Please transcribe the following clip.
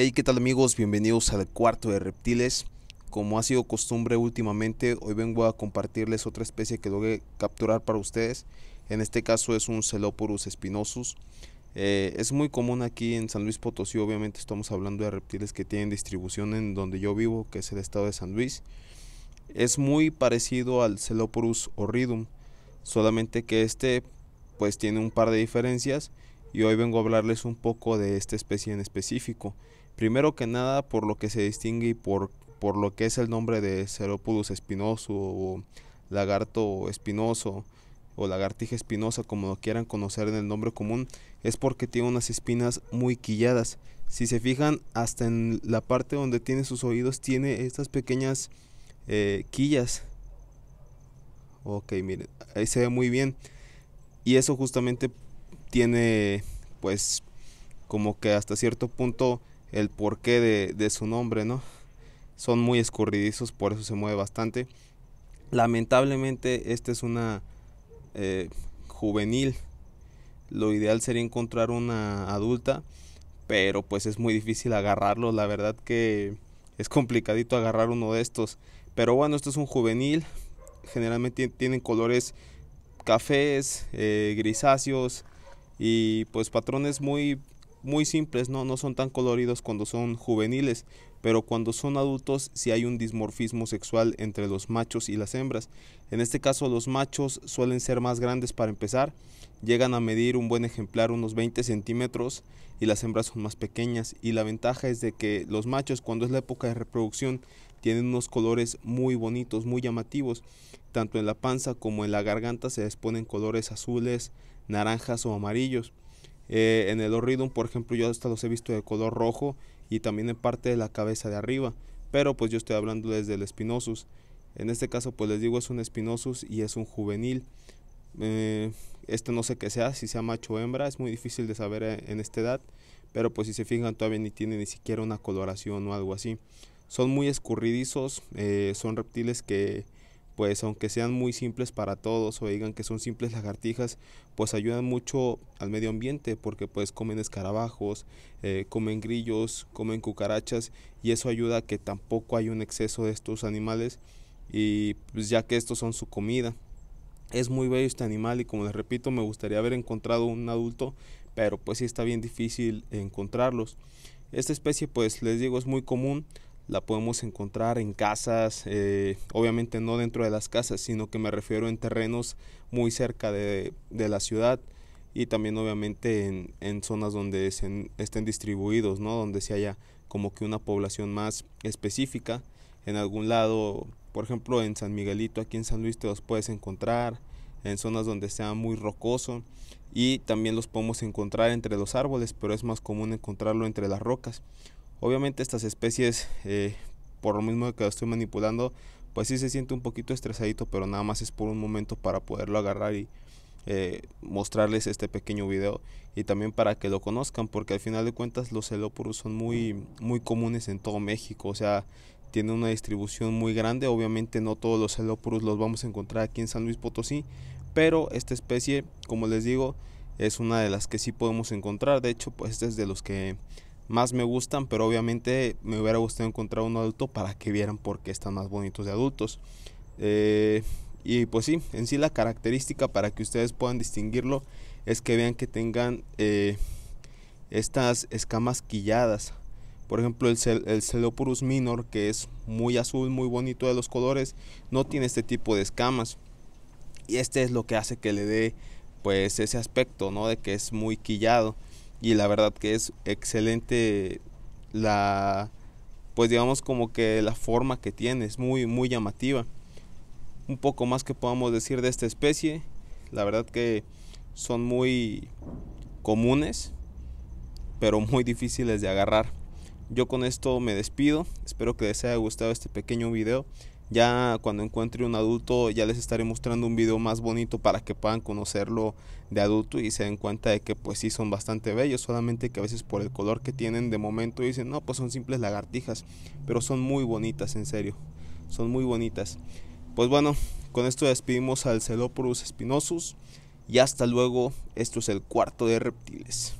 Hey, ¿qué tal amigos? Bienvenidos al cuarto de reptiles. Como ha sido costumbre últimamente, hoy vengo a compartirles otra especie que logré capturar para ustedes. En este caso es un Celoporus spinosus. Eh, es muy común aquí en San Luis Potosí, obviamente estamos hablando de reptiles que tienen distribución en donde yo vivo, que es el estado de San Luis. Es muy parecido al Celoporus horridum, solamente que este pues tiene un par de diferencias y hoy vengo a hablarles un poco de esta especie en específico. Primero que nada, por lo que se distingue y por, por lo que es el nombre de Ceropodus espinoso o lagarto espinoso o lagartija espinosa, como lo quieran conocer en el nombre común, es porque tiene unas espinas muy quilladas. Si se fijan, hasta en la parte donde tiene sus oídos, tiene estas pequeñas eh, quillas. Ok, miren, ahí se ve muy bien. Y eso justamente tiene, pues, como que hasta cierto punto el porqué de, de su nombre, ¿no? Son muy escurridizos, por eso se mueve bastante. Lamentablemente, esta es una eh, juvenil. Lo ideal sería encontrar una adulta, pero pues es muy difícil agarrarlo La verdad que es complicadito agarrar uno de estos. Pero bueno, esto es un juvenil. Generalmente tienen colores cafés, eh, grisáceos y pues patrones muy muy simples, ¿no? no son tan coloridos cuando son juveniles, pero cuando son adultos si hay un dismorfismo sexual entre los machos y las hembras. En este caso los machos suelen ser más grandes para empezar, llegan a medir un buen ejemplar unos 20 centímetros y las hembras son más pequeñas y la ventaja es de que los machos cuando es la época de reproducción tienen unos colores muy bonitos, muy llamativos, tanto en la panza como en la garganta se exponen colores azules, naranjas o amarillos. Eh, en el Orridum, por ejemplo, yo hasta los he visto de color rojo y también en parte de la cabeza de arriba, pero pues yo estoy hablando desde el Spinosus. En este caso, pues les digo, es un Spinosus y es un juvenil. Eh, este no sé qué sea, si sea macho o hembra, es muy difícil de saber eh, en esta edad, pero pues si se fijan todavía ni tiene ni siquiera una coloración o algo así. Son muy escurridizos, son reptiles que pues aunque sean muy simples para todos o digan que son simples lagartijas, pues ayudan mucho al medio ambiente porque pues comen escarabajos, eh, comen grillos, comen cucarachas y eso ayuda a que tampoco hay un exceso de estos animales y pues ya que estos son su comida. Es muy bello este animal y como les repito me gustaría haber encontrado un adulto, pero pues sí está bien difícil encontrarlos. Esta especie pues les digo es muy común, la podemos encontrar en casas, eh, obviamente no dentro de las casas, sino que me refiero en terrenos muy cerca de, la ciudad y también obviamente en, zonas donde estén distribuidos, ¿no? donde se haya como que una población más específica. En algún lado, por ejemplo en San Miguelito, aquí en San Luis te los puedes encontrar, en zonas donde sea muy rocoso y también los podemos encontrar entre los árboles, pero es más común encontrarlo entre las rocas. Obviamente estas especies, eh, por lo mismo que estoy manipulando, pues sí se siente un poquito estresadito, pero nada más es por un momento para poderlo agarrar y eh, mostrarles este pequeño video y también para que lo conozcan, porque al final de cuentas los celóporos son muy, muy comunes en todo México, o sea, tienen una distribución muy grande, obviamente no todos los celóporos los vamos a encontrar aquí en San Luis Potosí, pero esta especie, como les digo, es una de las que sí podemos encontrar, de hecho, pues este es de los que más me gustan, pero obviamente me hubiera gustado encontrar uno adulto para que vieran por qué están más bonitos de adultos. Eh, y pues sí, en sí la característica para que ustedes puedan distinguirlo es que vean que tengan eh, estas escamas quilladas. Por ejemplo, el, celoporus el minor, que es muy azul, muy bonito de los colores, no tiene este tipo de escamas. Y este es lo que hace que le dé pues ese aspecto, ¿no? De que es muy quillado y la verdad que es excelente la pues digamos como que la forma que tiene es muy muy llamativa un poco más que podamos decir de esta especie la verdad que son muy comunes pero muy difíciles de agarrar yo con esto me despido espero que les haya gustado este pequeño video ya cuando encuentre un adulto ya les estaré mostrando un video más bonito para que puedan conocerlo de adulto y se den cuenta de que pues sí son bastante bellos, solamente que a veces por el color que tienen de momento dicen, no, pues son simples lagartijas, pero son muy bonitas, en serio, son muy bonitas. Pues bueno, con esto despedimos al Celoporus spinosus y hasta luego, esto es el cuarto de reptiles.